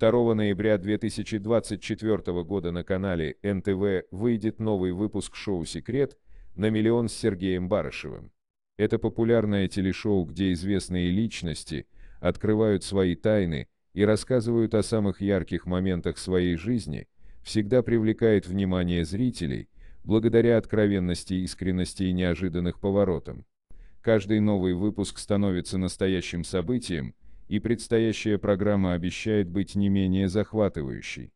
2 ноября 2024 года на канале НТВ выйдет новый выпуск шоу «Секрет» на миллион с Сергеем Барышевым. Это популярное телешоу, где известные личности открывают свои тайны и рассказывают о самых ярких моментах своей жизни, всегда привлекает внимание зрителей, благодаря откровенности, искренности и неожиданных поворотам. Каждый новый выпуск становится настоящим событием – и предстоящая программа обещает быть не менее захватывающей.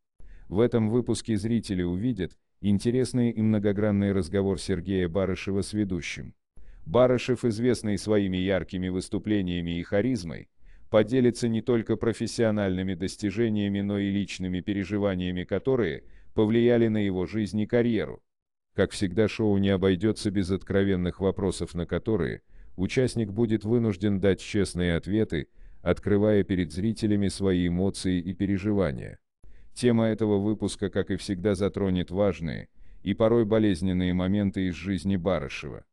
В этом выпуске зрители увидят интересный и многогранный разговор Сергея Барышева с ведущим. Барышев, известный своими яркими выступлениями и харизмой, поделится не только профессиональными достижениями, но и личными переживаниями, которые повлияли на его жизнь и карьеру. Как всегда, шоу не обойдется без откровенных вопросов, на которые участник будет вынужден дать честные ответы, открывая перед зрителями свои эмоции и переживания. Тема этого выпуска, как и всегда, затронет важные и порой болезненные моменты из жизни Барышева.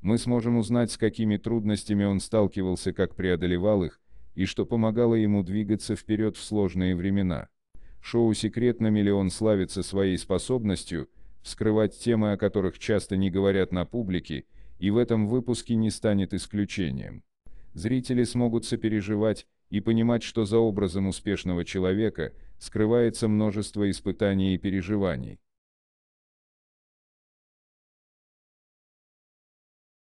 Мы сможем узнать, с какими трудностями он сталкивался, как преодолевал их, и что помогало ему двигаться вперед в сложные времена. Шоу «Секрет на миллион» славится своей способностью вскрывать темы, о которых часто не говорят на публике, и в этом выпуске не станет исключением зрители смогут сопереживать и понимать, что за образом успешного человека скрывается множество испытаний и переживаний.